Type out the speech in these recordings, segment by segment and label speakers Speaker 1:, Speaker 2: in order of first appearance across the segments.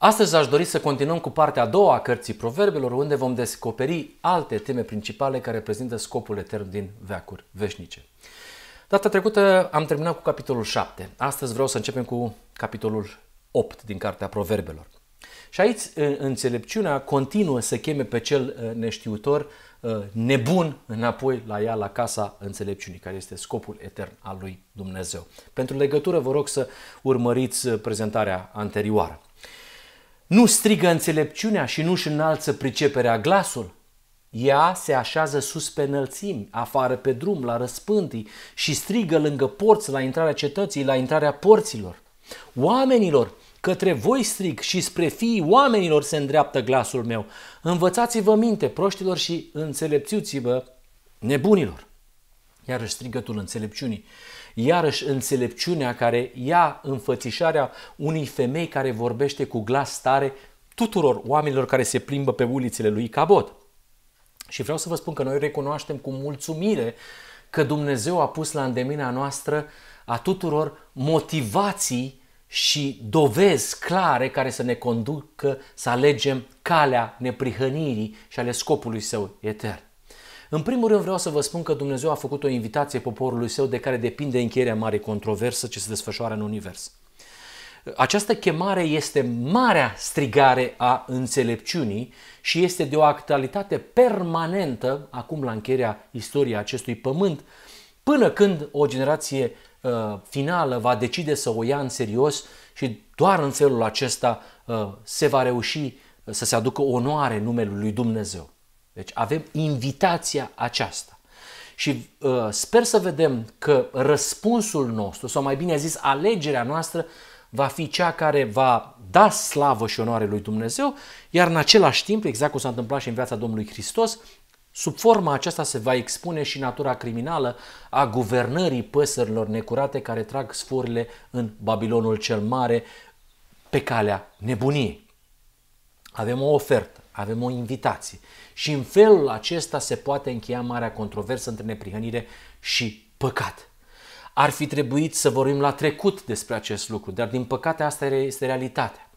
Speaker 1: Astăzi aș dori să continuăm cu partea a doua a cărții Proverbelor, unde vom descoperi alte teme principale care reprezintă scopul etern din veacuri veșnice. Data trecută am terminat cu capitolul 7. Astăzi vreau să începem cu capitolul 8 din cartea Proverbelor. Și aici înțelepciunea continuă să cheme pe cel uh, neștiutor uh, nebun înapoi la ea, la casa înțelepciunii, care este scopul etern al lui Dumnezeu. Pentru legătură vă rog să urmăriți uh, prezentarea anterioară nu strigă înțelepciunea și nu-și înalță priceperea glasul. Ea se așează sus pe înălțimi, afară pe drum, la răspântii și strigă lângă porți, la intrarea cetății, la intrarea porților. Oamenilor, către voi strig și spre fiii oamenilor se îndreaptă glasul meu. Învățați-vă minte, proștilor, și înțelepțiuți-vă nebunilor. Iarăși strigătul înțelepciunii iarăși înțelepciunea care ia înfățișarea unei femei care vorbește cu glas tare tuturor oamenilor care se plimbă pe ulițele lui Cabot. Și vreau să vă spun că noi recunoaștem cu mulțumire că Dumnezeu a pus la îndemâna noastră a tuturor motivații și dovezi clare care să ne conducă să alegem calea neprihănirii și ale scopului său etern. În primul rând vreau să vă spun că Dumnezeu a făcut o invitație poporului său de care depinde încheierea mare controversă ce se desfășoară în univers. Această chemare este marea strigare a înțelepciunii și este de o actualitate permanentă, acum la încheierea istoriei acestui pământ, până când o generație uh, finală va decide să o ia în serios și doar în felul acesta uh, se va reuși uh, să se aducă onoare numelui lui Dumnezeu. Deci avem invitația aceasta. Și uh, sper să vedem că răspunsul nostru, sau mai bine zis alegerea noastră, va fi cea care va da slavă și onoare lui Dumnezeu, iar în același timp, exact cum s-a întâmplat și în viața Domnului Hristos, sub forma aceasta se va expune și natura criminală a guvernării păsărilor necurate care trag sforile în Babilonul cel Mare pe calea nebuniei. Avem o ofertă avem o invitație. Și în felul acesta se poate încheia marea controversă între neprihănire și păcat. Ar fi trebuit să vorbim la trecut despre acest lucru, dar din păcate asta este realitatea.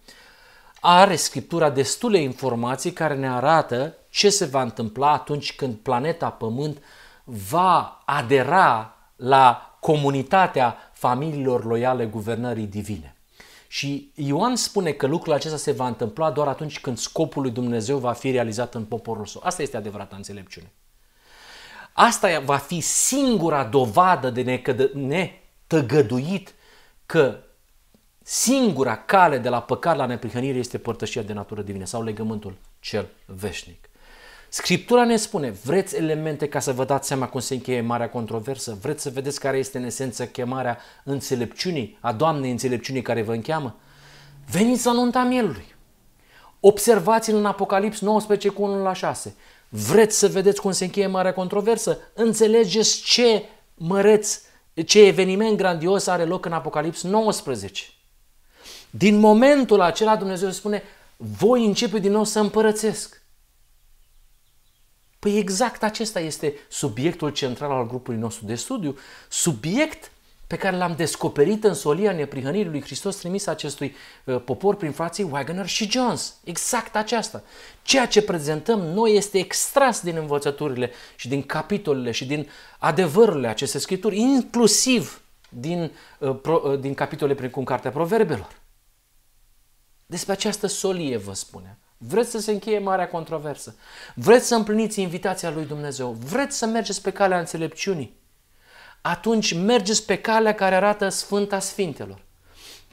Speaker 1: Are Scriptura destule informații care ne arată ce se va întâmpla atunci când planeta Pământ va adera la comunitatea familiilor loiale guvernării divine. Și Ioan spune că lucrul acesta se va întâmpla doar atunci când scopul lui Dumnezeu va fi realizat în poporul său. Asta este adevărata înțelepciune. Asta va fi singura dovadă de netăgăduit că singura cale de la păcat la neprihănire este părtășia de natură divină sau legământul cel veșnic. Scriptura ne spune, vreți elemente ca să vă dați seama cum se încheie marea controversă? Vreți să vedeți care este în esență chemarea înțelepciunii, a Doamnei înțelepciunii care vă încheamă? Veniți la nunta mielului. Observați-l în Apocalips 19 cu 1 la 6. Vreți să vedeți cum se încheie marea controversă? Înțelegeți ce măreț, ce eveniment grandios are loc în Apocalips 19. Din momentul acela Dumnezeu spune, voi începe din nou să împărățesc. Păi exact acesta este subiectul central al grupului nostru de studiu, subiect pe care l-am descoperit în solia neprihănirii lui Hristos trimis acestui uh, popor prin frații Wagner și Jones. Exact aceasta. Ceea ce prezentăm noi este extras din învățăturile și din capitolele și din adevărurile acestei scripturi, inclusiv din, uh, uh, din capitole precum Cartea Proverbelor. Despre această solie vă spuneam. Vreți să se încheie marea controversă. Vreți să împliniți invitația lui Dumnezeu. Vreți să mergeți pe calea înțelepciunii. Atunci mergeți pe calea care arată Sfânta Sfintelor.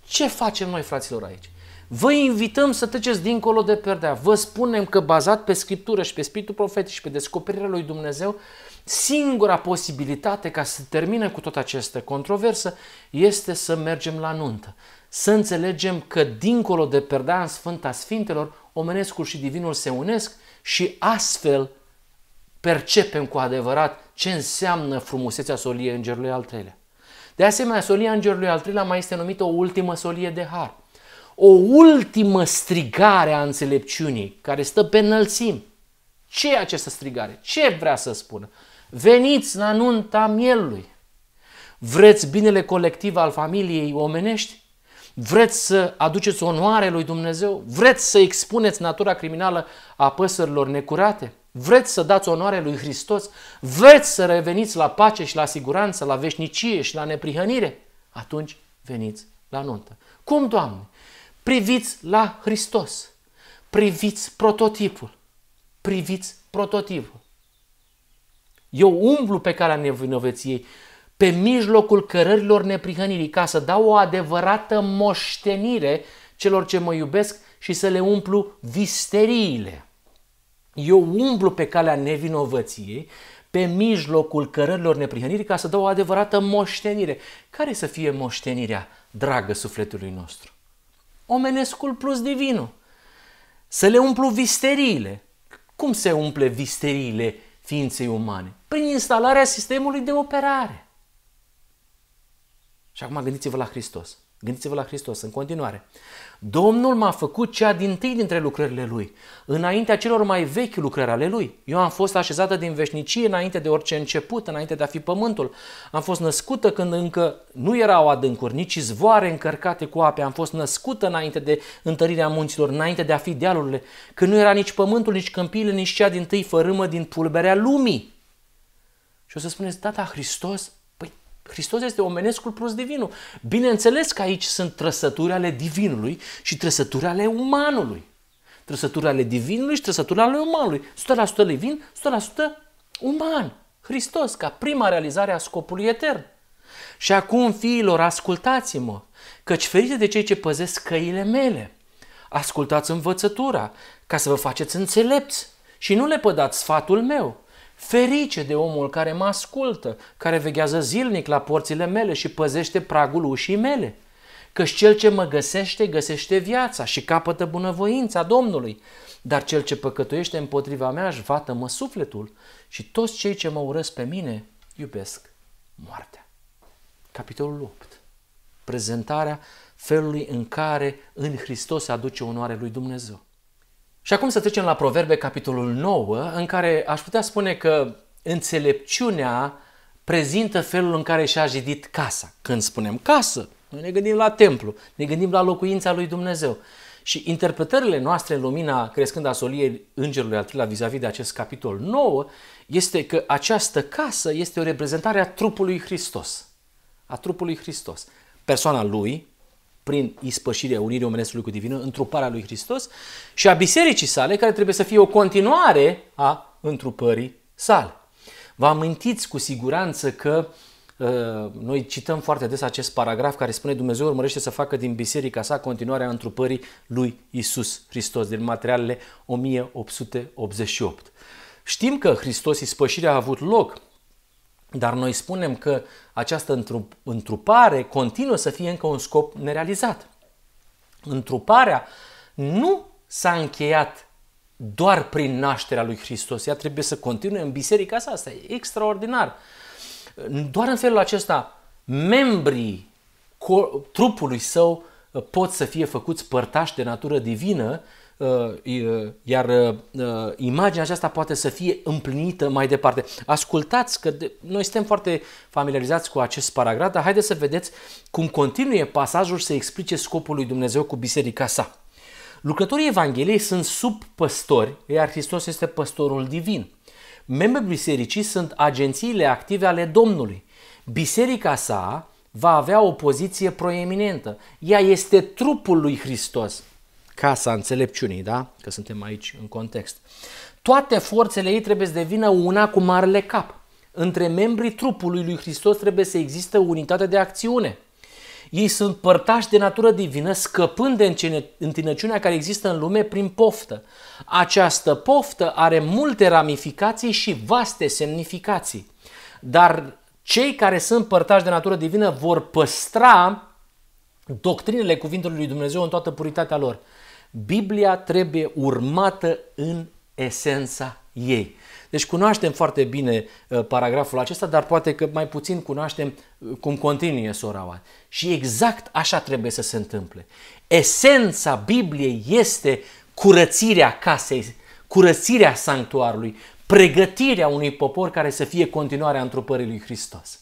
Speaker 1: Ce facem noi, fraților, aici? Vă invităm să treceți dincolo de perdea. Vă spunem că bazat pe Scriptură și pe Spiritul Profetic și pe descoperirea lui Dumnezeu, singura posibilitate ca să termine cu tot această controversă este să mergem la nuntă, să înțelegem că dincolo de perdea în Sfânta Sfintelor, omenescul și divinul se unesc și astfel percepem cu adevărat ce înseamnă frumusețea soliei Îngerului al treilea. De asemenea, solia Îngerului al treilea mai este numită o ultimă solie de har. O ultimă strigare a înțelepciunii care stă pe înălțim. Ce e această strigare? Ce vrea să spună? Veniți la nunta mielului! Vreți binele colectiv al familiei omenești? Vreți să aduceți onoare lui Dumnezeu? Vreți să expuneți natura criminală a păsărilor necurate? Vreți să dați onoare lui Hristos? Vreți să reveniți la pace și la siguranță, la veșnicie și la neprihănire? Atunci veniți la nuntă. Cum, Doamne? Priviți la Hristos. Priviți prototipul. Priviți prototipul. Eu umblu pe calea nevinovăției pe mijlocul cărărilor neprihănirii, ca să dau o adevărată moștenire celor ce mă iubesc și să le umplu visteriile. Eu umblu pe calea nevinovăției, pe mijlocul cărărilor neprihănirii, ca să dau o adevărată moștenire. Care să fie moștenirea, dragă sufletului nostru? Omenescul plus divinul. Să le umplu visteriile. Cum se umple visteriile ființei umane? Prin instalarea sistemului de operare. Și acum gândiți-vă la Hristos. Gândiți-vă la Hristos în continuare. Domnul m-a făcut cea din tâi dintre lucrările Lui, înaintea celor mai vechi lucrări ale Lui. Eu am fost așezată din veșnicie înainte de orice început, înainte de a fi pământul. Am fost născută când încă nu erau adâncuri, nici zvoare încărcate cu ape. Am fost născută înainte de întărirea munților, înainte de a fi dealurile, când nu era nici pământul, nici câmpiile, nici cea din tâi fărâmă din pulberea lumii. Și o să spuneți, data Hristos Hristos este omenescul plus divinul. Bineînțeles că aici sunt trăsături ale divinului și trăsături ale umanului. Trăsături ale divinului și trăsături ale umanului. 100% divin, 100% uman. Hristos ca prima realizare a scopului etern. Și acum, fiilor, ascultați-mă, căci ferite de cei ce păzesc căile mele. Ascultați învățătura, ca să vă faceți înțelepți și nu le pădați sfatul meu, Ferice de omul care mă ascultă, care veghează zilnic la porțile mele și păzește pragul ușii mele. Căci cel ce mă găsește, găsește viața și capătă bunăvoința Domnului. Dar cel ce păcătuiește împotriva mea își vată-mă sufletul și toți cei ce mă urăsc pe mine iubesc moartea. Capitolul 8. Prezentarea felului în care în Hristos aduce onoare lui Dumnezeu. Și acum să trecem la Proverbe, capitolul 9, în care aș putea spune că înțelepciunea prezintă felul în care și-a jidit casa. Când spunem casă, noi ne gândim la templu, ne gândim la locuința lui Dumnezeu. Și interpretările noastre în lumina crescând a soliei Îngerului al la vis-a-vis de acest capitol 9 este că această casă este o reprezentare a trupului Hristos. A trupului Hristos. Persoana lui, prin ispășirea unirii omenescului cu divinul, întruparea lui Hristos și a bisericii sale, care trebuie să fie o continuare a întrupării sale. Vă amintiți cu siguranță că uh, noi cităm foarte des acest paragraf care spune Dumnezeu urmărește să facă din biserica sa continuarea întrupării lui Isus Hristos, din materialele 1888. Știm că Hristos ispășirea a avut loc dar noi spunem că această întrupare continuă să fie încă un scop nerealizat. Întruparea nu s-a încheiat doar prin nașterea lui Hristos. Ea trebuie să continue în biserica asta. Asta e extraordinar. Doar în felul acesta, membrii trupului său pot să fie făcuți părtași de natură divină Uh, uh, iar uh, imaginea aceasta poate să fie împlinită mai departe. Ascultați că noi suntem foarte familiarizați cu acest paragraf, dar haideți să vedeți cum continuă pasajul să explice scopul lui Dumnezeu cu biserica sa. Lucrătorii Evangheliei sunt sub păstori, iar Hristos este păstorul divin. Membrii bisericii sunt agențiile active ale Domnului. Biserica sa va avea o poziție proeminentă. Ea este trupul lui Hristos casa înțelepciunii, da? Că suntem aici în context. Toate forțele ei trebuie să devină una cu marele cap. Între membrii trupului lui Hristos trebuie să există unitate de acțiune. Ei sunt părtași de natură divină, scăpând de întinăciunea care există în lume prin poftă. Această poftă are multe ramificații și vaste semnificații. Dar cei care sunt părtași de natură divină vor păstra doctrinele cuvintelor lui Dumnezeu în toată puritatea lor. Biblia trebuie urmată în esența ei. Deci cunoaștem foarte bine uh, paragraful acesta, dar poate că mai puțin cunoaștem uh, cum continuă Sorawan. Și exact așa trebuie să se întâmple. Esența Bibliei este curățirea casei, curățirea sanctuarului, pregătirea unui popor care să fie continuarea întrupării lui Hristos.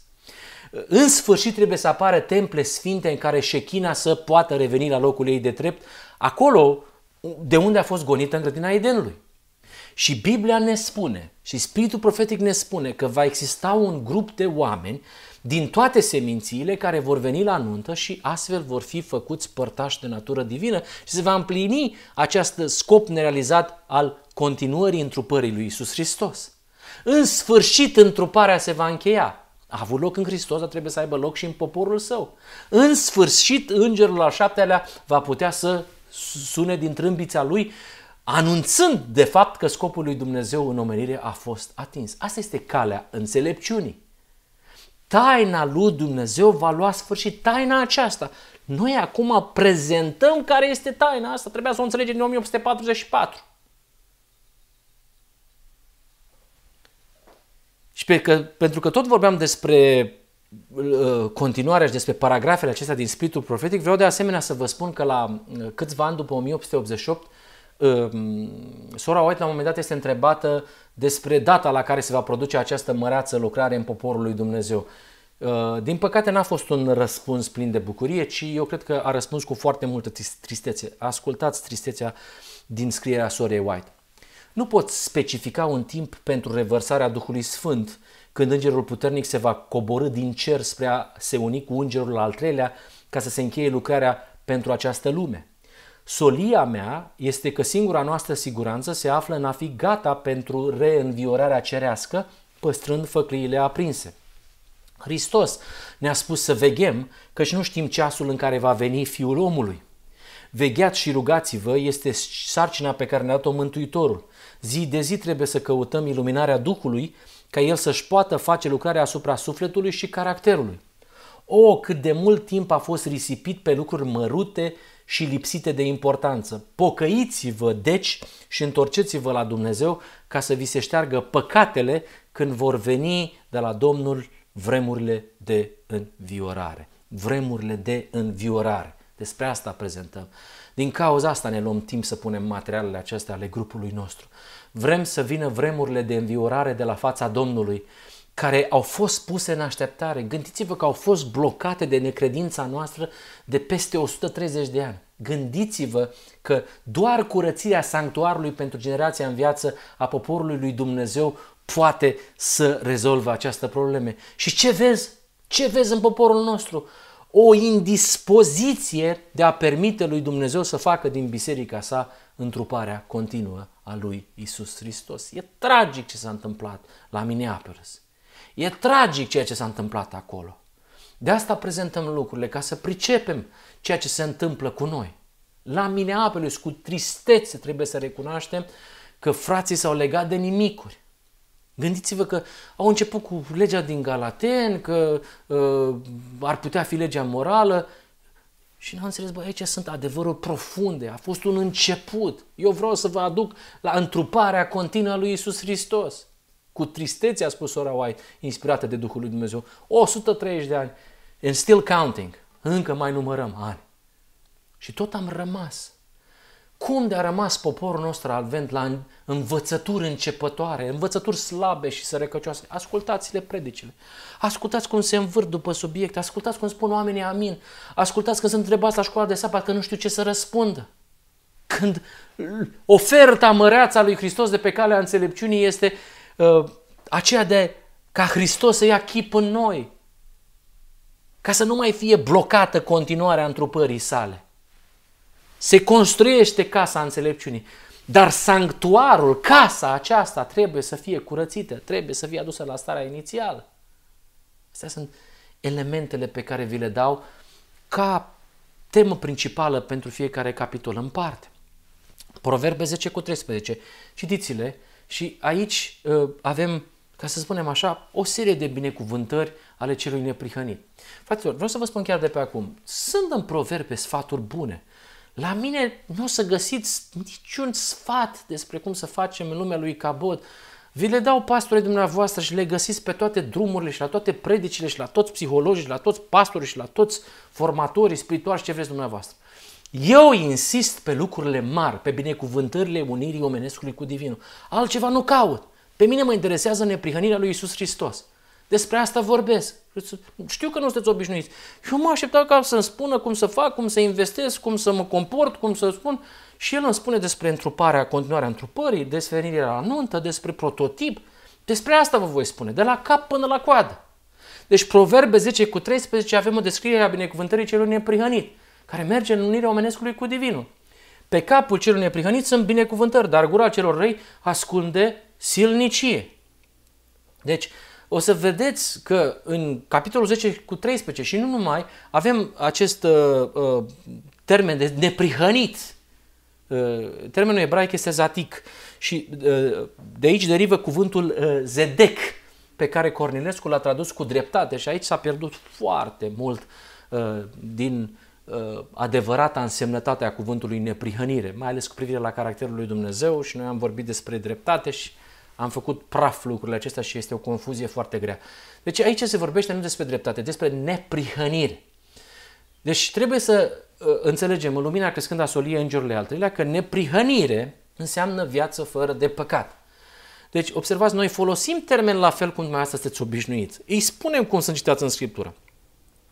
Speaker 1: În sfârșit trebuie să apară temple sfinte în care șechina să poată reveni la locul ei de drept, acolo de unde a fost gonită în grădina Edenului. Și Biblia ne spune, și Spiritul Profetic ne spune că va exista un grup de oameni din toate semințiile care vor veni la nuntă și astfel vor fi făcuți părtași de natură divină și se va împlini acest scop nerealizat al continuării întrupării lui Isus Hristos. În sfârșit, întruparea se va încheia. A avut loc în Hristos, dar trebuie să aibă loc și în poporul său. În sfârșit, îngerul al șaptelea va putea să sune din trâmbița lui, anunțând de fapt că scopul lui Dumnezeu în omenire a fost atins. Asta este calea înțelepciunii. Taina lui Dumnezeu va lua sfârșit. Taina aceasta. Noi acum prezentăm care este taina asta. Trebuia să o înțelegem din 1844. Și pe că, pentru că tot vorbeam despre uh, continuarea și despre paragrafele acestea din Spiritul Profetic, vreau de asemenea să vă spun că la uh, câțiva ani după 1888, uh, um, Sora White la un moment dat este întrebată despre data la care se va produce această măreață lucrare în poporul lui Dumnezeu. Uh, din păcate n-a fost un răspuns plin de bucurie, ci eu cred că a răspuns cu foarte multă tristețe. Ascultați tristețea din scrierea Sorei White. Nu pot specifica un timp pentru revărsarea Duhului Sfânt, când Îngerul Puternic se va coborâ din cer spre a se uni cu Îngerul al treilea ca să se încheie lucrarea pentru această lume. Solia mea este că singura noastră siguranță se află în a fi gata pentru reînviorarea cerească, păstrând făcliile aprinse. Hristos ne-a spus să veghem, căci nu știm ceasul în care va veni Fiul omului. Vegheați și rugați-vă este sarcina pe care ne-a dat-o Mântuitorul. Zi de zi trebuie să căutăm iluminarea Duhului ca El să-și poată face lucrarea asupra sufletului și caracterului. O, cât de mult timp a fost risipit pe lucruri mărute și lipsite de importanță. Pocăiți-vă, deci, și întorceți-vă la Dumnezeu ca să vi se șteargă păcatele când vor veni de la Domnul vremurile de înviorare. Vremurile de înviorare. Despre asta prezentăm. Din cauza asta ne luăm timp să punem materialele acestea ale grupului nostru. Vrem să vină vremurile de înviorare de la fața Domnului, care au fost puse în așteptare. Gândiți-vă că au fost blocate de necredința noastră de peste 130 de ani. Gândiți-vă că doar curățirea sanctuarului pentru generația în viață a poporului lui Dumnezeu poate să rezolve această probleme. Și ce vezi? Ce vezi în poporul nostru? o indispoziție de a permite lui Dumnezeu să facă din biserica sa întruparea continuă a lui Isus Hristos. E tragic ce s-a întâmplat la Minneapolis. E tragic ceea ce s-a întâmplat acolo. De asta prezentăm lucrurile, ca să pricepem ceea ce se întâmplă cu noi. La Minneapolis, cu tristețe, trebuie să recunoaștem că frații s-au legat de nimicuri. Gândiți-vă că au început cu legea din Galaten, că uh, ar putea fi legea morală și n-am înțeles, bă, aici sunt adevăruri profunde, a fost un început. Eu vreau să vă aduc la întruparea continuă a lui Isus Hristos. Cu tristețe a spus sora White, inspirată de Duhul lui Dumnezeu, 130 de ani, and still counting, încă mai numărăm ani. Și tot am rămas. Cum de-a rămas poporul nostru advent la învățături începătoare, învățături slabe și sărăcăcioase? Ascultați-le predicile. Ascultați cum se învârt după subiect. ascultați cum spun oamenii amin, ascultați când sunt întrebați la școala de sabat că nu știu ce să răspundă. Când oferta măreața lui Hristos de pe calea înțelepciunii este uh, aceea de ca Hristos să ia chip în noi, ca să nu mai fie blocată continuarea întrupării sale. Se construiește casa înțelepciunii. Dar sanctuarul, casa aceasta trebuie să fie curățită, trebuie să fie adusă la starea inițială. Astea sunt elementele pe care vi le dau ca temă principală pentru fiecare capitol în parte. Proverbe 10 cu 13. Citiți-le și aici uh, avem, ca să spunem așa, o serie de binecuvântări ale celui neprihănit. Fraților, vreau să vă spun chiar de pe acum, sunt în proverbe sfaturi bune, la mine nu o să găsiți niciun sfat despre cum să facem în lumea lui Cabot. Vi le dau pastorii dumneavoastră și le găsiți pe toate drumurile și la toate predicile și la toți psihologii, și la toți pastorii și la toți formatorii spirituali și ce vreți dumneavoastră. Eu insist pe lucrurile mari, pe binecuvântările unirii omenescului cu divinul. Altceva nu caut. Pe mine mă interesează neprihănirea lui Isus Hristos. Despre asta vorbesc. Știu că nu sunteți obișnuiți. Eu mă așteptam ca să-mi spună cum să fac, cum să investesc, cum să mă comport, cum să spun. Și el îmi spune despre întruparea, continuarea întrupării, despre venirea la nuntă, despre prototip. Despre asta vă voi spune, de la cap până la coadă. Deci Proverbe 10 cu 13 avem o descriere a binecuvântării celui neprihănit, care merge în unirea omenescului cu divinul. Pe capul celui neprihănit sunt binecuvântări, dar gura celor răi ascunde silnicie. Deci, o să vedeți că în capitolul 10 cu 13 și nu numai, avem acest uh, uh, termen de neprihănit. Uh, termenul ebraic este zatic și uh, de aici derivă cuvântul uh, zedec, pe care Cornilescu l-a tradus cu dreptate și aici s-a pierdut foarte mult uh, din uh, adevărata însemnătate a cuvântului neprihănire, mai ales cu privire la caracterul lui Dumnezeu și noi am vorbit despre dreptate și uh, am făcut praf lucrurile acestea și este o confuzie foarte grea. Deci aici se vorbește nu despre dreptate, despre neprihănire. Deci trebuie să uh, înțelegem în lumina crescând a soliei îngerurile al treilea că neprihănire înseamnă viață fără de păcat. Deci, observați, noi folosim termen la fel cum dumneavoastră sunteți obișnuiți. Îi spunem cum sunt citați în Scriptură.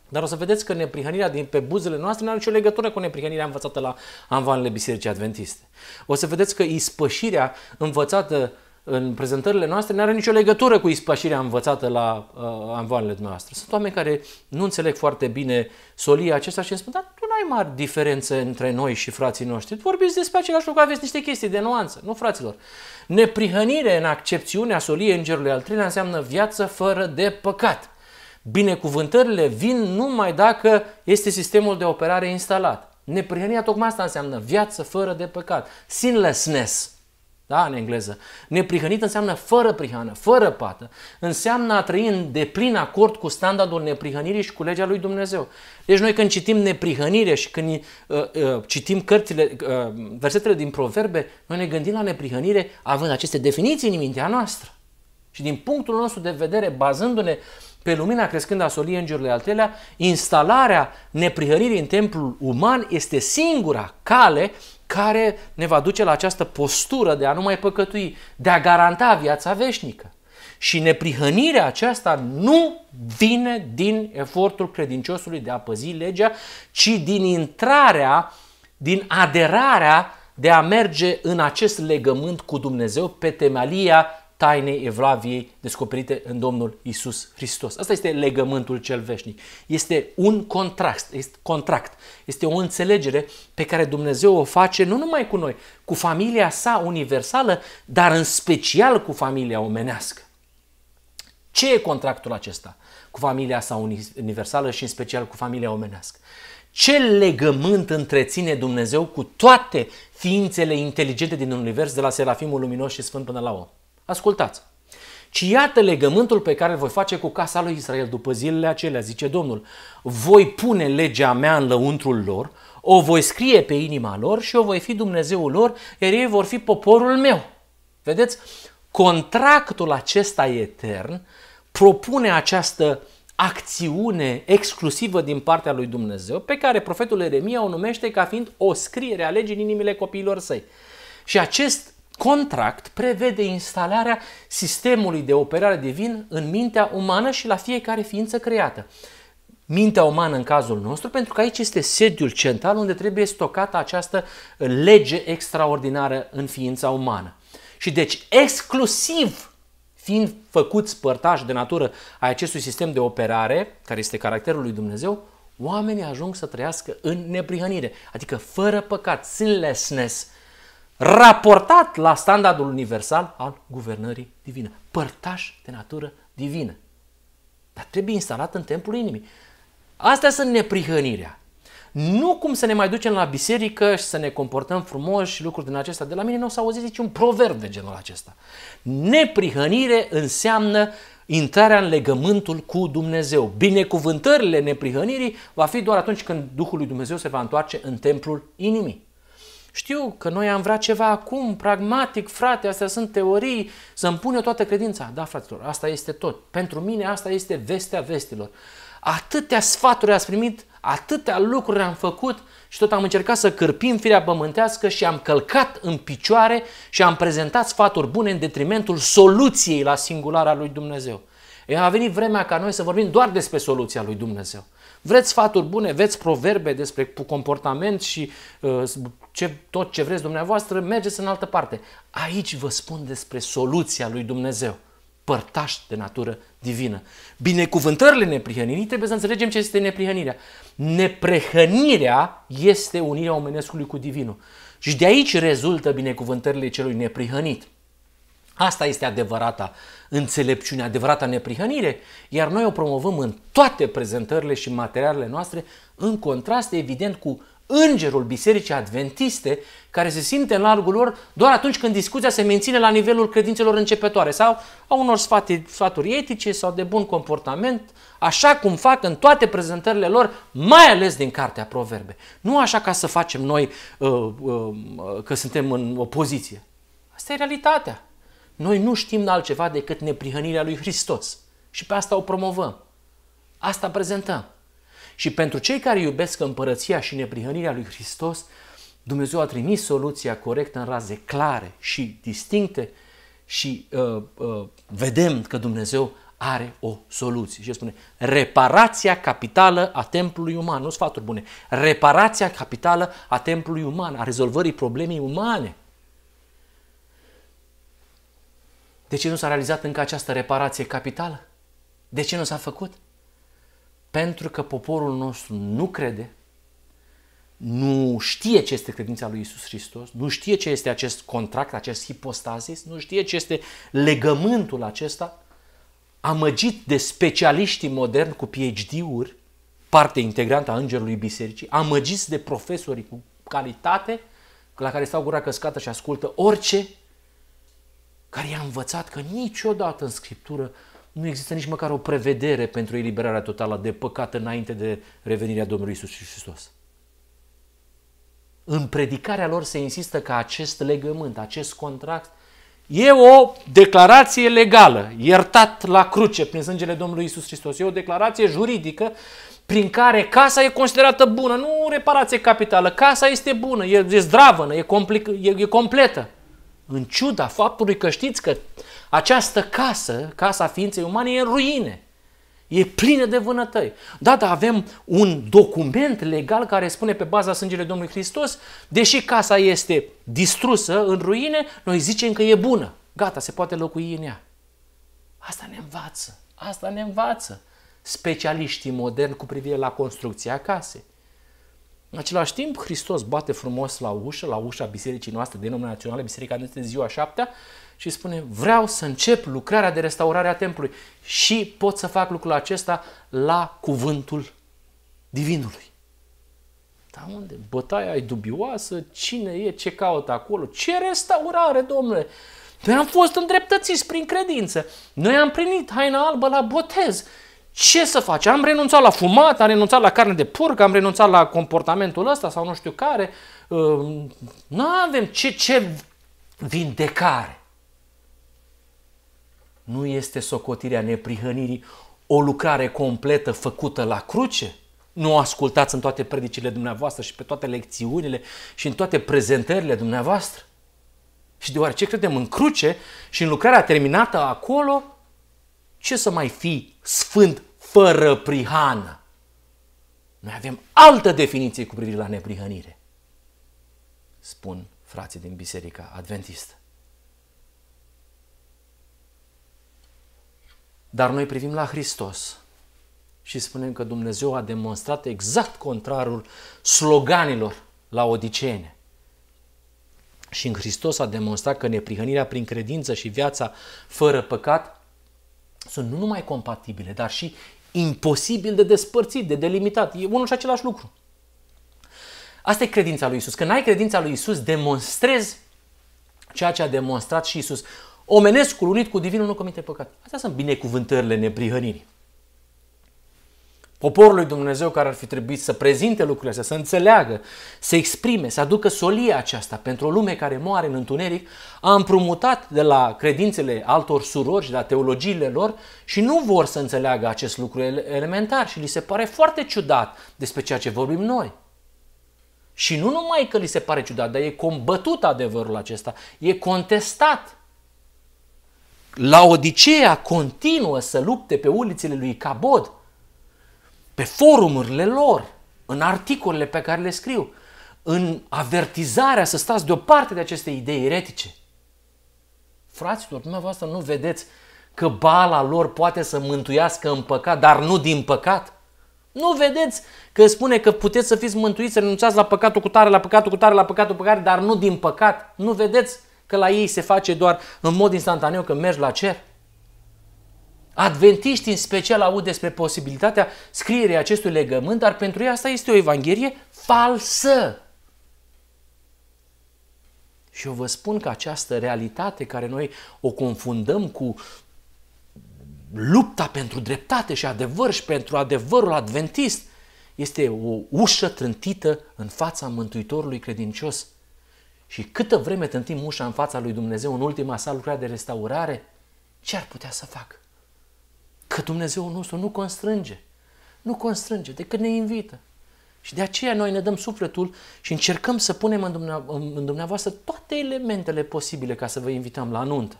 Speaker 1: Dar o să vedeți că neprihănirea din pe buzele noastre nu are nicio legătură cu neprihănirea învățată la anvanele Bisericii Adventiste. O să vedeți că ispășirea învățată în prezentările noastre nu are nicio legătură cu ispășirea învățată la uh, anvoanele noastre. Sunt oameni care nu înțeleg foarte bine solia acesta și îmi spun, dar tu n-ai mari diferențe între noi și frații noștri. Vorbiți despre același lucru, aveți niște chestii de nuanță, nu fraților. Neprihănire în accepțiunea soliei îngerului al treilea înseamnă viață fără de păcat. Binecuvântările vin numai dacă este sistemul de operare instalat. Neprihănirea tocmai asta înseamnă viață fără de păcat. Sinlessness da, în engleză. Neprihănit înseamnă fără prihană, fără pată. Înseamnă a trăi în deplin acord cu standardul neprihănirii și cu legea lui Dumnezeu. Deci noi când citim neprihănire și când uh, uh, citim cărțile, uh, versetele din proverbe, noi ne gândim la neprihănire având aceste definiții în mintea noastră. Și din punctul nostru de vedere, bazându-ne pe lumina crescând a solii îngerului al treilea, instalarea neprihănirii în templul uman este singura cale care ne va duce la această postură de a nu mai păcătui, de a garanta viața veșnică. Și neprihănirea aceasta nu vine din efortul credinciosului de a păzi legea, ci din intrarea, din aderarea de a merge în acest legământ cu Dumnezeu pe temelia tainei Evlaviei descoperite în Domnul Isus Hristos. Asta este legământul cel veșnic. Este un contract, este contract, este o înțelegere pe care Dumnezeu o face nu numai cu noi, cu familia sa universală, dar în special cu familia omenească. Ce e contractul acesta cu familia sa universală și în special cu familia omenească? Ce legământ întreține Dumnezeu cu toate ființele inteligente din univers, de la Serafimul Luminos și Sfânt până la om? Ascultați! Ci iată legământul pe care îl voi face cu casa lui Israel după zilele acelea, zice Domnul. Voi pune legea mea în lăuntrul lor, o voi scrie pe inima lor și o voi fi Dumnezeul lor, iar ei vor fi poporul meu. Vedeți? Contractul acesta etern propune această acțiune exclusivă din partea lui Dumnezeu, pe care profetul Eremia o numește ca fiind o scriere a legii în inimile copiilor săi. Și acest contract prevede instalarea sistemului de operare divin în mintea umană și la fiecare ființă creată. Mintea umană în cazul nostru, pentru că aici este sediul central unde trebuie stocată această lege extraordinară în ființa umană. Și deci exclusiv fiind făcuți părtași de natură a acestui sistem de operare, care este caracterul lui Dumnezeu, oamenii ajung să trăiască în neprihănire, adică fără păcat, sinlessness, raportat la standardul universal al guvernării divine. Părtaș de natură divină. Dar trebuie instalat în templul inimii. Astea sunt neprihănirea. Nu cum să ne mai ducem la biserică și să ne comportăm frumos și lucruri din acesta. De la mine nu s-a auzit niciun proverb de genul acesta. Neprihănire înseamnă intrarea în legământul cu Dumnezeu. Binecuvântările neprihănirii va fi doar atunci când Duhul lui Dumnezeu se va întoarce în templul inimii. Știu că noi am vrea ceva acum, pragmatic, frate, astea sunt teorii, să-mi pun eu toată credința. Da, fraților, asta este tot. Pentru mine asta este vestea vestilor. Atâtea sfaturi ați primit, atâtea lucruri am făcut și tot am încercat să cârpim firea pământească și am călcat în picioare și am prezentat sfaturi bune în detrimentul soluției la singulara lui Dumnezeu. E, a venit vremea ca noi să vorbim doar despre soluția lui Dumnezeu. Vreți sfaturi bune, veți proverbe despre comportament și uh, ce, tot ce vreți dumneavoastră, mergeți în altă parte. Aici vă spun despre soluția lui Dumnezeu, Părtași de natură divină. Binecuvântările neprihănirii, trebuie să înțelegem ce este neprihănirea. Neprehănirea este unirea omenescului cu divinul. Și de aici rezultă binecuvântările celui neprihănit. Asta este adevărata înțelepciune, adevărata neprihănire, iar noi o promovăm în toate prezentările și materialele noastre, în contrast evident cu îngerul Bisericii Adventiste care se simte în largul lor doar atunci când discuția se menține la nivelul credințelor începătoare sau a unor sfaturi, sfaturi etice sau de bun comportament, așa cum fac în toate prezentările lor, mai ales din Cartea Proverbe. Nu așa ca să facem noi uh, uh, că suntem în opoziție. Asta e realitatea. Noi nu știm altceva decât neprihănirea lui Hristos și pe asta o promovăm. Asta prezentăm. Și pentru cei care iubesc împărăția și neprihănirea lui Hristos, Dumnezeu a trimis soluția corectă în raze clare și distincte și uh, uh, vedem că Dumnezeu are o soluție. Și spune, reparația capitală a templului uman, nu sfaturi bune, reparația capitală a templului uman, a rezolvării problemei umane. De ce nu s-a realizat încă această reparație capitală? De ce nu s-a făcut? Pentru că poporul nostru nu crede, nu știe ce este credința lui Isus Hristos, nu știe ce este acest contract, acest hipostazis, nu știe ce este legământul acesta amăgit de specialiștii moderni cu PhD-uri, parte integrantă a Îngerului Bisericii, amăgiți de profesorii cu calitate, la care stau gura căscată și ascultă orice, care i-a învățat că niciodată în Scriptură nu există nici măcar o prevedere pentru eliberarea totală de păcat înainte de revenirea Domnului Isus Hristos. În predicarea lor se insistă că acest legământ, acest contract, e o declarație legală, iertat la cruce prin sângele Domnului Isus Hristos. E o declarație juridică prin care casa e considerată bună, nu reparație capitală. Casa este bună, e, e zdravă, e, complic, e, e completă. În ciuda faptului că știți că această casă, casa ființei umane, e în ruine. E plină de vânătăi. Da, dar avem un document legal care spune pe baza sângele Domnului Hristos, deși casa este distrusă, în ruine, noi zicem că e bună. Gata, se poate locui în ea. Asta ne învață. Asta ne învață specialiștii moderni cu privire la construcția casei. În același timp, Hristos bate frumos la ușă, la ușa bisericii noastre denominaționale, Biserica de ziua șaptea, și spune, vreau să încep lucrarea de restaurare a templului și pot să fac lucrul acesta la cuvântul divinului. Dar unde? Bătaia e dubioasă, cine e, ce caută acolo, ce restaurare, domnule? Noi am fost îndreptățiți prin credință, noi am primit haina albă la botez, ce să faci? Am renunțat la fumat, am renunțat la carne de porc, am renunțat la comportamentul ăsta sau nu știu care. Ă, nu avem ce, ce vindecare. Nu este socotirea neprihănirii o lucrare completă făcută la cruce? Nu ascultați în toate predicile dumneavoastră și pe toate lecțiunile și în toate prezentările dumneavoastră? Și deoarece credem în cruce și în lucrarea terminată acolo, ce să mai fii sfânt fără prihană? Noi avem altă definiție cu privire la neprihănire. Spun frații din Biserica Adventistă. Dar noi privim la Hristos și spunem că Dumnezeu a demonstrat exact contrarul sloganilor la odicene. Și în Hristos a demonstrat că neprihănirea prin credință și viața fără păcat sunt nu numai compatibile, dar și imposibil de despărțit, de delimitat. E unul și același lucru. Asta e credința lui Isus. Când ai credința lui Isus, demonstrezi ceea ce a demonstrat și Isus. Omenescul unit cu divinul nu comite păcat. Astea sunt binecuvântările neprihănirii. Poporul lui Dumnezeu care ar fi trebuit să prezinte lucrurile astea, să înțeleagă, să exprime, să aducă solia aceasta pentru o lume care moare în întuneric, a împrumutat de la credințele altor surori și de la teologiile lor și nu vor să înțeleagă acest lucru elementar și li se pare foarte ciudat despre ceea ce vorbim noi. Și nu numai că li se pare ciudat, dar e combătut adevărul acesta, e contestat. La Odiceea continuă să lupte pe ulițele lui Cabod – pe forumurile lor, în articolele pe care le scriu, în avertizarea să stați deoparte de aceste idei eretice. Fraților, dumneavoastră nu vedeți că bala lor poate să mântuiască în păcat, dar nu din păcat? Nu vedeți că spune că puteți să fiți mântuiți, să renunțați la păcatul cu tare, la păcatul cu tare, la păcatul cu tare, dar nu din păcat? Nu vedeți că la ei se face doar în mod instantaneu că mergi la cer? Adventiștii în special aud despre posibilitatea scrierii acestui legământ, dar pentru ei asta este o evanghelie falsă. Și eu vă spun că această realitate care noi o confundăm cu lupta pentru dreptate și adevăr și pentru adevărul adventist este o ușă trântită în fața Mântuitorului credincios. Și câtă vreme trântim ușa în fața lui Dumnezeu în ultima sa lucrare de restaurare, ce ar putea să facă? Că Dumnezeu nostru nu constrânge. Nu constrânge, decât ne invită. Și de aceea noi ne dăm sufletul și încercăm să punem în, dumnea, în dumneavoastră toate elementele posibile ca să vă invităm la nuntă.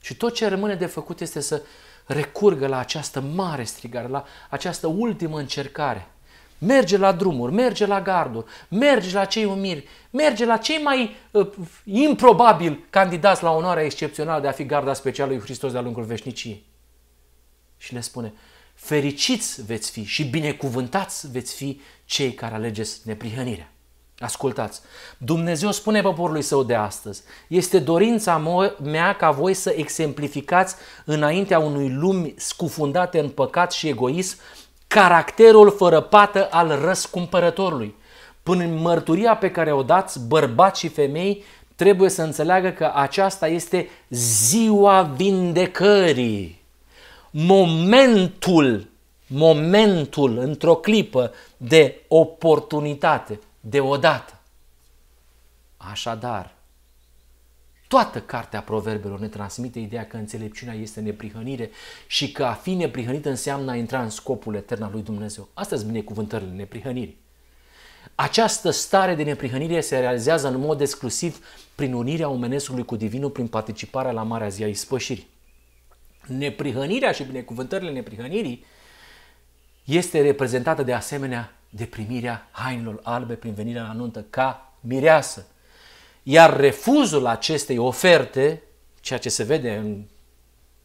Speaker 1: Și tot ce rămâne de făcut este să recurgă la această mare strigare, la această ultimă încercare. Merge la drumuri, merge la garduri, merge la cei umiri, merge la cei mai uh, improbabil candidați la onoarea excepțională de a fi garda specială lui Hristos de-a lungul veșniciei și le spune, fericiți veți fi și binecuvântați veți fi cei care alegeți neprihănirea. Ascultați, Dumnezeu spune poporului său de astăzi, este dorința mea ca voi să exemplificați înaintea unui lumi scufundate în păcat și egoism caracterul fără pată al răscumpărătorului. Până în mărturia pe care o dați, bărbați și femei trebuie să înțeleagă că aceasta este ziua vindecării momentul, momentul într-o clipă de oportunitate, deodată. Așadar, toată cartea proverbelor ne transmite ideea că înțelepciunea este neprihănire și că a fi neprihănit înseamnă a intra în scopul etern al lui Dumnezeu. Asta sunt binecuvântările neprihănirii. Această stare de neprihănire se realizează în mod exclusiv prin unirea omenescului cu divinul, prin participarea la Marea Zi a Ispășirii. Neprihănirea și binecuvântările neprihănirii este reprezentată de asemenea de primirea hainelor albe prin venirea la nuntă ca mireasă. Iar refuzul acestei oferte, ceea ce se vede în,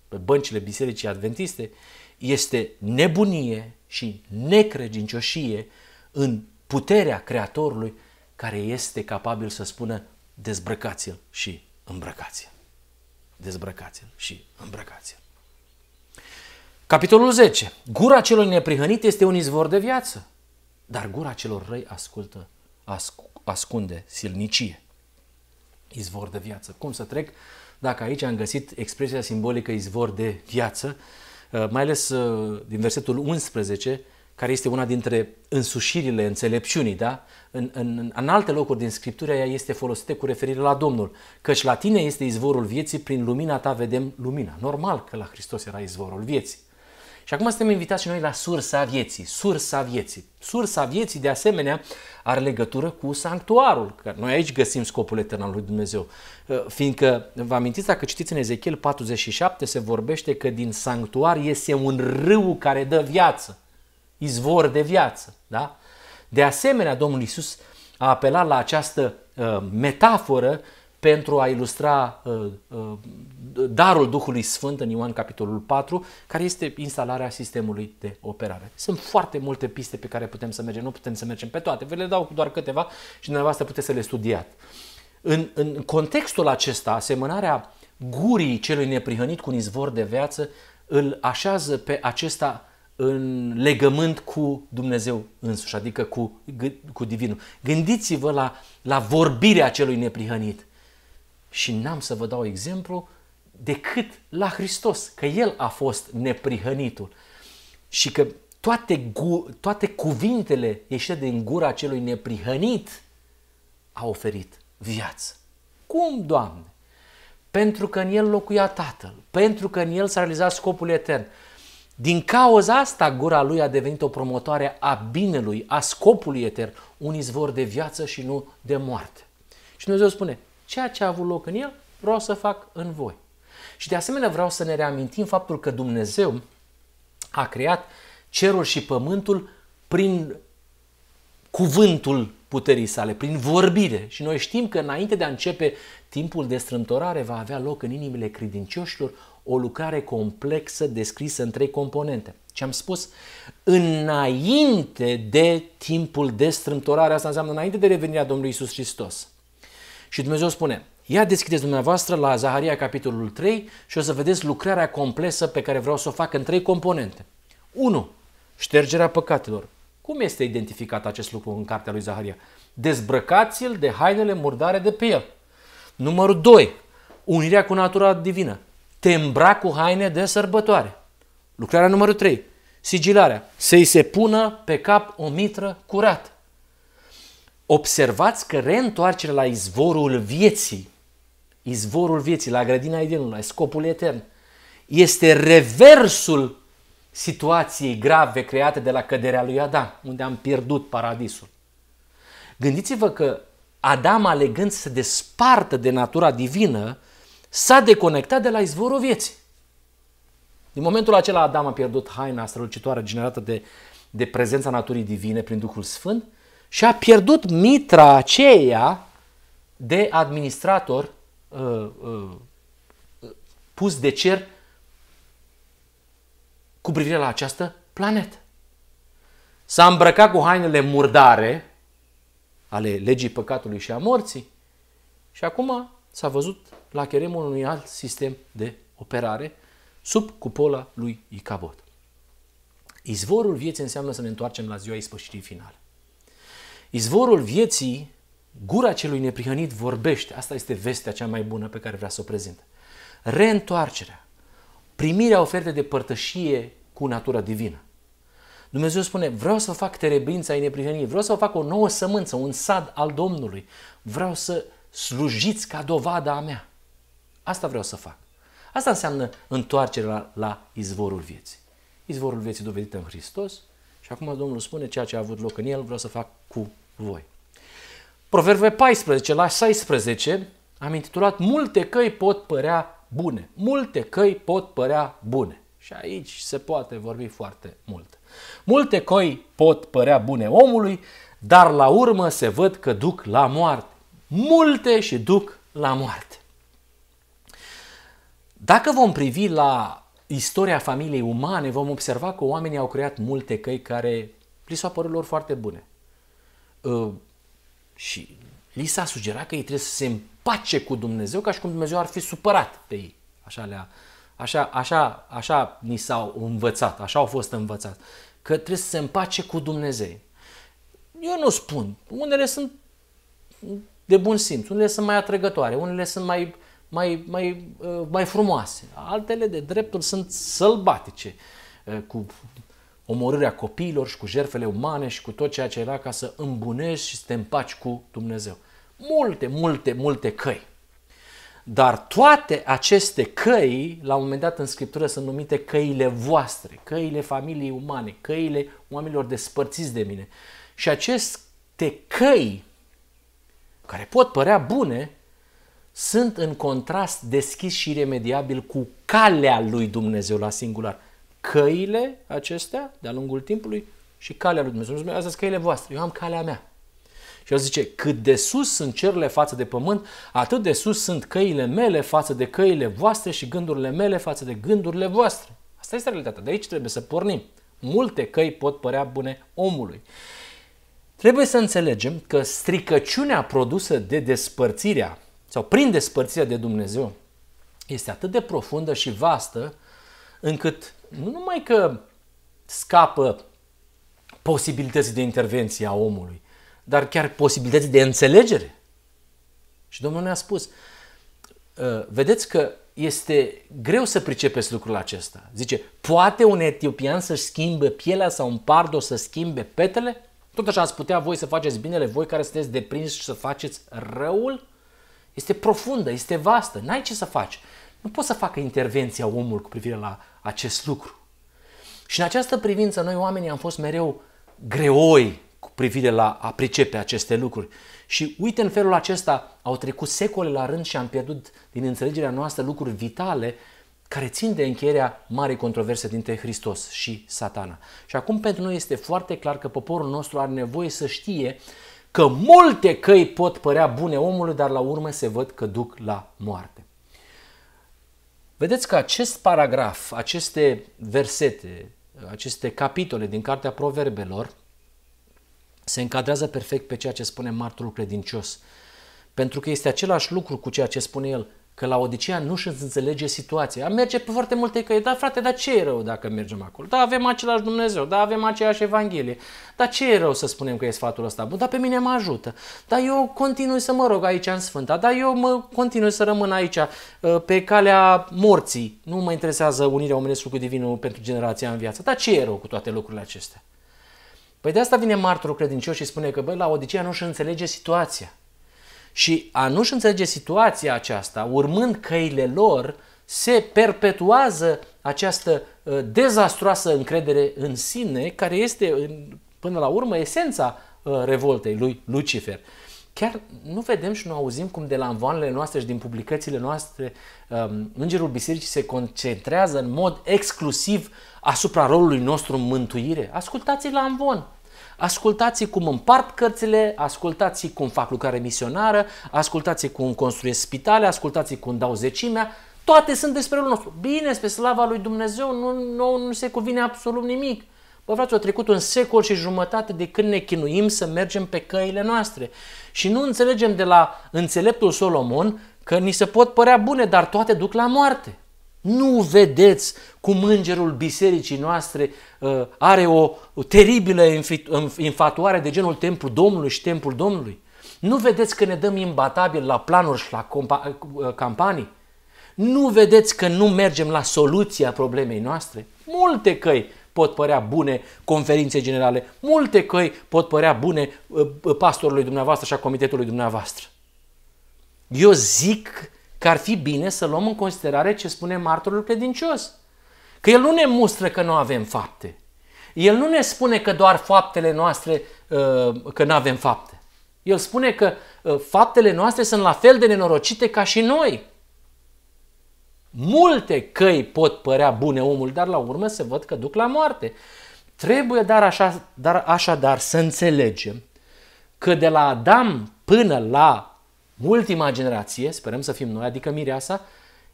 Speaker 1: pe băncile bisericii adventiste, este nebunie și necredincioșie în puterea Creatorului care este capabil să spună dezbrăcați-l și îmbrăcați-l. Dezbrăcați-l și îmbrăcați-l. Capitolul 10. Gura celor neprihănite este un izvor de viață, dar gura celor răi ascultă, ascunde silnicie. Izvor de viață. Cum să trec? Dacă aici am găsit expresia simbolică izvor de viață, uh, mai ales uh, din versetul 11, care este una dintre însușirile înțelepciunii, da? În, în, în alte locuri din Scriptură ea este folosită cu referire la Domnul. Căci la tine este izvorul vieții, prin lumina ta vedem lumina. Normal că la Hristos era izvorul vieții. Și acum suntem invitați și noi la sursa vieții. Sursa vieții. Sursa vieții, de asemenea, are legătură cu sanctuarul, că noi aici găsim scopul etern al lui Dumnezeu. Uh, fiindcă, vă amintiți, dacă citiți în Ezechiel 47, se vorbește că din sanctuar iese un râu care dă viață, izvor de viață. Da? De asemenea, Domnul Isus a apelat la această uh, metaforă uh, pentru a ilustra uh, uh, darul Duhului Sfânt în Ioan capitolul 4, care este instalarea sistemului de operare. Sunt foarte multe piste pe care putem să mergem, nu putem să mergem pe toate, vă le dau doar câteva și dumneavoastră puteți să le studiați. În, în contextul acesta, asemănarea gurii celui neprihănit cu un izvor de viață îl așează pe acesta în legământ cu Dumnezeu însuși, adică cu, cu Divinul. Gândiți-vă la, la vorbirea celui neprihănit și n-am să vă dau exemplu decât la Hristos, că El a fost neprihănitul și că toate, gu, toate cuvintele ieșite din gura celui neprihănit a oferit viață. Cum, Doamne? Pentru că în El locuia Tatăl, pentru că în El s-a realizat scopul etern. Din cauza asta, gura lui a devenit o promotoare a binelui, a scopului etern, un izvor de viață și nu de moarte. Și Dumnezeu spune, ceea ce a avut loc în el, vreau să fac în voi. Și de asemenea vreau să ne reamintim faptul că Dumnezeu a creat cerul și pământul prin cuvântul puterii sale, prin vorbire. Și noi știm că înainte de a începe timpul de strântorare va avea loc în inimile credincioșilor o lucrare complexă descrisă în trei componente. Ce am spus? Înainte de timpul de strântorare, asta înseamnă înainte de revenirea Domnului Isus Hristos. Și Dumnezeu spune, ia deschideți dumneavoastră la Zaharia capitolul 3 și o să vedeți lucrarea complesă pe care vreau să o fac în trei componente. 1. Ștergerea păcatelor. Cum este identificat acest lucru în cartea lui Zaharia? Dezbrăcați-l de hainele murdare de pe el. Numărul 2. Unirea cu natura divină. Te îmbra cu haine de sărbătoare. Lucrarea numărul 3. Sigilarea. Să-i se pună pe cap o mitră curată observați că reîntoarcerea la izvorul vieții, izvorul vieții, la grădina Edenului, la scopul etern, este reversul situației grave create de la căderea lui Adam, unde am pierdut paradisul. Gândiți-vă că Adam, alegând să se despartă de natura divină, s-a deconectat de la izvorul vieții. Din momentul acela Adam a pierdut haina strălucitoare generată de, de prezența naturii divine prin Duhul Sfânt și a pierdut mitra aceea de administrator uh, uh, pus de cer cu privire la această planetă. S-a îmbrăcat cu hainele murdare ale legii păcatului și a morții și acum s-a văzut la cheremul unui alt sistem de operare sub cupola lui Icabod. Izvorul vieții înseamnă să ne întoarcem la ziua ispășirii finale. Izvorul vieții, gura celui neprihănit vorbește. Asta este vestea cea mai bună pe care vrea să o prezint. Reîntoarcerea, primirea ofertei de părtășie cu natura divină. Dumnezeu spune, vreau să fac terebința ai neprihănirii, vreau să fac o nouă sămânță, un sad al Domnului, vreau să slujiți ca dovada a mea. Asta vreau să fac. Asta înseamnă întoarcerea la, la izvorul vieții. Izvorul vieții dovedită în Hristos și acum Domnul spune ceea ce a avut loc în el, vreau să fac cu voi. Proverbe 14 la 16 am intitulat Multe căi pot părea bune. Multe căi pot părea bune. Și aici se poate vorbi foarte mult. Multe căi pot părea bune omului, dar la urmă se văd că duc la moarte. Multe și duc la moarte. Dacă vom privi la istoria familiei umane, vom observa că oamenii au creat multe căi care li s-au părut lor foarte bune. Ă, și li s-a sugerat că ei trebuie să se împace cu Dumnezeu ca și cum Dumnezeu ar fi supărat pe ei. Așa, le-a, așa, așa, așa ni s-au învățat, așa au fost învățat, că trebuie să se împace cu Dumnezeu. Eu nu spun, unele sunt de bun simț, unele sunt mai atrăgătoare, unele sunt mai, mai, mai, ă, mai frumoase, altele de dreptul sunt sălbatice, ă, cu omorârea copiilor și cu jerfele umane și cu tot ceea ce era ca să îmbunești și să te împaci cu Dumnezeu. Multe, multe, multe căi. Dar toate aceste căi, la un moment dat în Scriptură, sunt numite căile voastre, căile familiei umane, căile oamenilor despărțiți de mine. Și aceste căi, care pot părea bune, sunt în contrast deschis și iremediabil cu calea lui Dumnezeu la singular căile acestea de-a lungul timpului și calea lui Dumnezeu. Dumnezeu astea sunt căile voastre, eu am calea mea. Și el zice, cât de sus sunt cerurile față de pământ, atât de sus sunt căile mele față de căile voastre și gândurile mele față de gândurile voastre. Asta este realitatea. De aici trebuie să pornim. Multe căi pot părea bune omului. Trebuie să înțelegem că stricăciunea produsă de despărțirea sau prin despărțirea de Dumnezeu este atât de profundă și vastă încât nu numai că scapă posibilități de intervenție a omului, dar chiar posibilități de înțelegere. Și Domnul ne-a spus, ă, vedeți că este greu să pricepeți lucrul acesta. Zice, poate un etiopian să-și schimbe pielea sau un pardo să schimbe petele? Tot așa ați putea voi să faceți binele, voi care sunteți deprinși și să faceți răul? Este profundă, este vastă, n-ai ce să faci. Nu poți să facă intervenția omul cu privire la acest lucru. Și în această privință noi oamenii am fost mereu greoi cu privire la a pricepe aceste lucruri. Și uite în felul acesta au trecut secole la rând și am pierdut din înțelegerea noastră lucruri vitale care țin de încheierea marii controverse dintre Hristos și satana. Și acum pentru noi este foarte clar că poporul nostru are nevoie să știe că multe căi pot părea bune omului, dar la urmă se văd că duc la moarte. Vedeți că acest paragraf, aceste versete, aceste capitole din Cartea Proverbelor se încadrează perfect pe ceea ce spune martorul credincios. Pentru că este același lucru cu ceea ce spune el că la Odiseea nu și înțelege situația. Merge pe foarte multe căi. Da, frate, dar ce e rău dacă mergem acolo? Da, avem același Dumnezeu, da, avem aceeași Evanghelie. Dar ce e rău să spunem că e sfatul ăsta bun? Dar pe mine mă ajută. Dar eu continui să mă rog aici în Sfânta. Dar eu mă continui să rămân aici uh, pe calea morții. Nu mă interesează unirea omenescului cu divinul pentru generația în viață. Dar ce e rău cu toate lucrurile acestea? Păi de asta vine martorul credincios și spune că, bă, la Odiseea nu și înțelege situația. Și a nu-și înțelege situația aceasta, urmând căile lor, se perpetuează această uh, dezastroasă încredere în sine, care este până la urmă esența uh, revoltei lui Lucifer. Chiar nu vedem și nu auzim cum de la învoanele noastre și din publicațiile noastre um, Îngerul Bisericii se concentrează în mod exclusiv asupra rolului nostru în mântuire. Ascultați-l la învon! ascultați cum împart cărțile, ascultați cum fac lucrare misionară, ascultați cum construiesc spitale, ascultați cum dau zecimea, toate sunt despre lui nostru. Bine, spre slava lui Dumnezeu, nu, nu, nu se cuvine absolut nimic. Bă, frate, a trecut un secol și jumătate de când ne chinuim să mergem pe căile noastre. Și nu înțelegem de la înțeleptul Solomon că ni se pot părea bune, dar toate duc la moarte. Nu vedeți cum îngerul bisericii noastre uh, are o, teribilă infatuare de genul templul Domnului și templul Domnului? Nu vedeți că ne dăm imbatabil la planuri și la uh, campanii? Nu vedeți că nu mergem la soluția problemei noastre? Multe căi pot părea bune conferințe generale, multe căi pot părea bune uh, pastorului dumneavoastră și a comitetului dumneavoastră. Eu zic că ar fi bine să luăm în considerare ce spune martorul credincios. Că el nu ne mustră că nu avem fapte. El nu ne spune că doar faptele noastre, uh, că nu avem fapte. El spune că uh, faptele noastre sunt la fel de nenorocite ca și noi. Multe căi pot părea bune omul, dar la urmă se văd că duc la moarte. Trebuie dar, așa, dar așadar să înțelegem că de la Adam până la ultima generație, sperăm să fim noi, adică mireasa,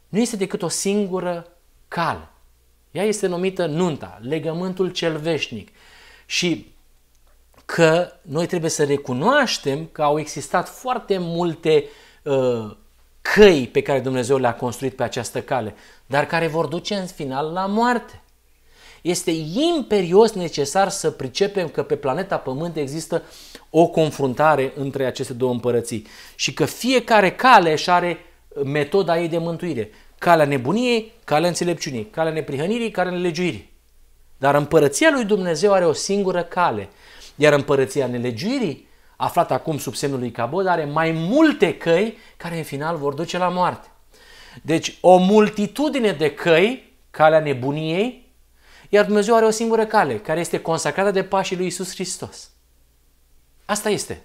Speaker 1: nu este decât o singură cal. Ea este numită nunta, legământul cel veșnic. Și că noi trebuie să recunoaștem că au existat foarte multe uh, căi pe care Dumnezeu le-a construit pe această cale, dar care vor duce în final la moarte. Este imperios necesar să pricepem că pe planeta Pământ există o confruntare între aceste două împărății și că fiecare cale își are uh, metoda ei de mântuire. Calea nebuniei, calea înțelepciunii, calea neprihănirii, calea nelegiuirii. Dar împărăția lui Dumnezeu are o singură cale, iar împărăția nelegiuirii, aflată acum sub semnul lui Cabod, are mai multe căi care în final vor duce la moarte. Deci o multitudine de căi, calea nebuniei, iar Dumnezeu are o singură cale, care este consacrată de pașii lui Isus Hristos. Asta este.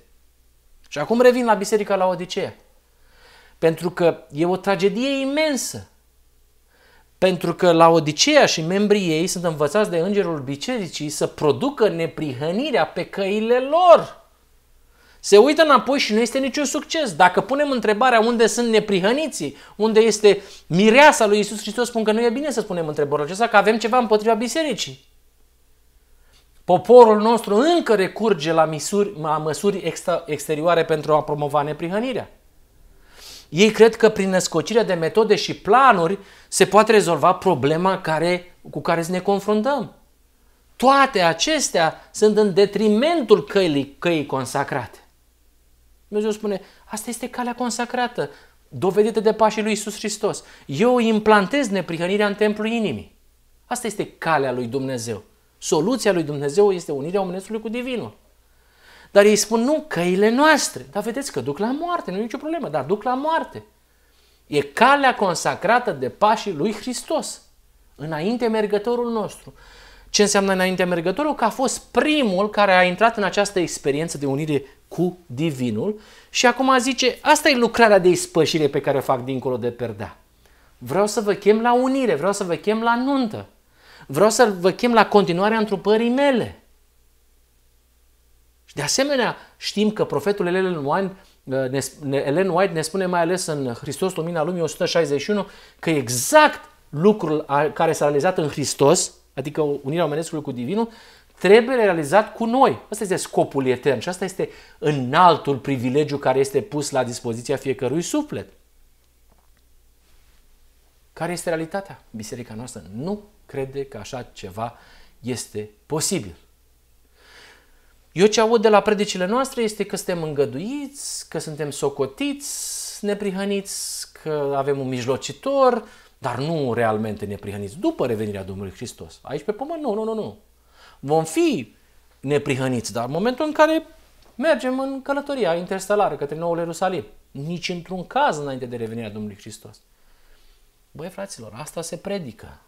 Speaker 1: Și acum revin la biserica la Odiseea. Pentru că e o tragedie imensă. Pentru că la Odiseea și membrii ei sunt învățați de îngerul bisericii să producă neprihănirea pe căile lor. Se uită înapoi și nu este niciun succes. Dacă punem întrebarea unde sunt neprihăniții, unde este mireasa lui Isus Hristos, spun că nu e bine să spunem întrebarea aceasta, că avem ceva împotriva bisericii. Poporul nostru încă recurge la, misuri, la măsuri exterioare pentru a promova neprihănirea. Ei cred că prin născocirea de metode și planuri se poate rezolva problema care, cu care ne confruntăm. Toate acestea sunt în detrimentul căii, căii consacrate. Dumnezeu spune, asta este calea consacrată, dovedită de pașii lui Isus Hristos. Eu implantez neprihănirea în templul inimii. Asta este calea lui Dumnezeu. Soluția lui Dumnezeu este unirea omenescului cu divinul. Dar ei spun, nu, căile noastre. Dar vedeți că duc la moarte, nu e nicio problemă, dar duc la moarte. E calea consacrată de pașii lui Hristos, înainte mergătorul nostru. Ce înseamnă înainte mergătorul? Că a fost primul care a intrat în această experiență de unire cu divinul și acum zice, asta e lucrarea de ispășire pe care o fac dincolo de perdea. Vreau să vă chem la unire, vreau să vă chem la nuntă vreau să vă chem la continuarea întrupării mele. Și de asemenea știm că profetul Ellen White uh, ne, Ellen White ne spune mai ales în Hristos Lumina Lumii 161 că exact lucrul care s-a realizat în Hristos, adică unirea omenescului cu Divinul, trebuie realizat cu noi. Asta este scopul etern și asta este înaltul privilegiu care este pus la dispoziția fiecărui suflet. Care este realitatea? Biserica noastră nu crede că așa ceva este posibil. Eu ce aud de la predicile noastre este că suntem îngăduiți, că suntem socotiți, neprihăniți, că avem un mijlocitor, dar nu realmente neprihăniți după revenirea Domnului Hristos. Aici pe pământ, nu, nu, nu, nu. Vom fi neprihăniți, dar în momentul în care mergem în călătoria interstelară către Noul Ierusalim, nici într-un caz înainte de revenirea Domnului Hristos. Băi, fraților, asta se predică.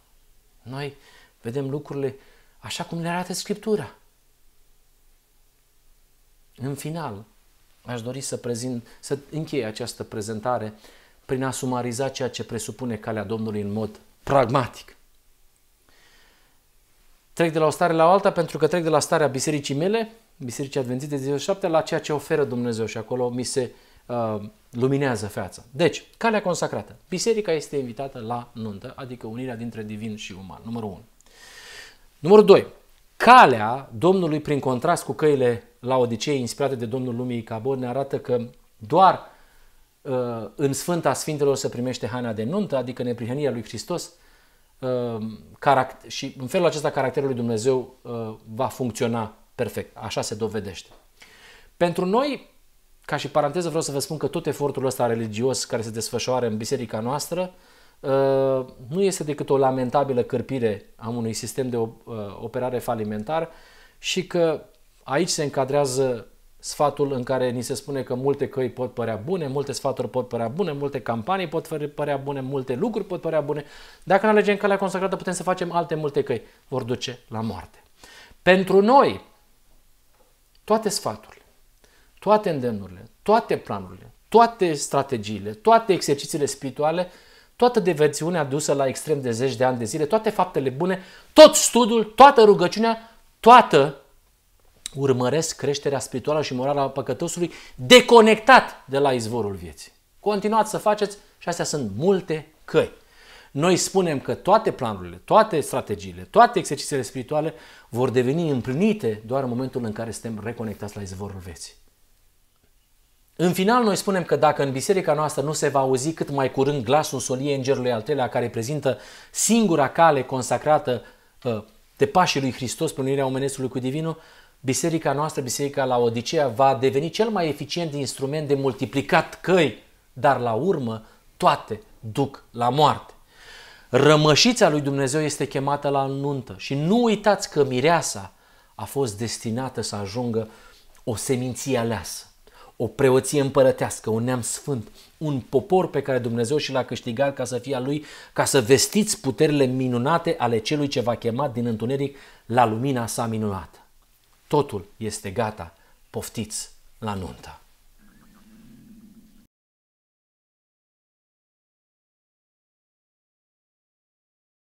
Speaker 1: Noi vedem lucrurile așa cum le arată Scriptura. În final, aș dori să, prezint, să închei această prezentare prin a sumariza ceea ce presupune calea Domnului în mod pragmatic. Trec de la o stare la alta pentru că trec de la starea bisericii mele, Bisericii Adventiste de 17, la ceea ce oferă Dumnezeu și acolo mi se uh, Uh, luminează fața. Deci, calea consacrată. Biserica este invitată la nuntă, adică unirea dintre divin și uman, numărul 1. Numărul 2. Calea Domnului, prin contrast cu căile la Odisee inspirate de Domnul Lumii Cabor, ne arată că doar uh, în Sfânta Sfintelor se primește haina de nuntă, adică neprihănirea lui Hristos, uh, caract- și în felul acesta caracterul lui Dumnezeu uh, va funcționa perfect. Așa se dovedește. Pentru noi, ca și paranteză vreau să vă spun că tot efortul ăsta religios care se desfășoară în biserica noastră uh, nu este decât o lamentabilă cărpire a unui sistem de uh, operare falimentar și că aici se încadrează sfatul în care ni se spune că multe căi pot părea bune, multe sfaturi pot părea bune, multe campanii pot părea bune, multe lucruri pot părea bune. Dacă ne alegem calea consacrată, putem să facem alte multe căi. Vor duce la moarte. Pentru noi, toate sfaturile, toate îndemnurile, toate planurile, toate strategiile, toate exercițiile spirituale, toată diversiunea dusă la extrem de zeci de ani de zile, toate faptele bune, tot studiul, toată rugăciunea, toată urmăresc creșterea spirituală și morală a păcătosului deconectat de la izvorul vieții. Continuați să faceți și astea sunt multe căi. Noi spunem că toate planurile, toate strategiile, toate exercițiile spirituale vor deveni împlinite doar în momentul în care suntem reconectați la izvorul vieții. În final, noi spunem că dacă în biserica noastră nu se va auzi cât mai curând glasul soliei îngerului al treilea care prezintă singura cale consacrată uh, de pașii lui Hristos prin unirea omenescului cu divinul, biserica noastră, biserica la Odiceea, va deveni cel mai eficient instrument de multiplicat căi, dar la urmă toate duc la moarte. Rămășița lui Dumnezeu este chemată la nuntă și nu uitați că mireasa a fost destinată să ajungă o seminție aleasă o preoție împărătească, un neam sfânt, un popor pe care Dumnezeu și l-a câștigat ca să fie a lui, ca să vestiți puterile minunate ale celui ce va chema din întuneric la lumina sa minunată. Totul este gata, poftiți la nuntă.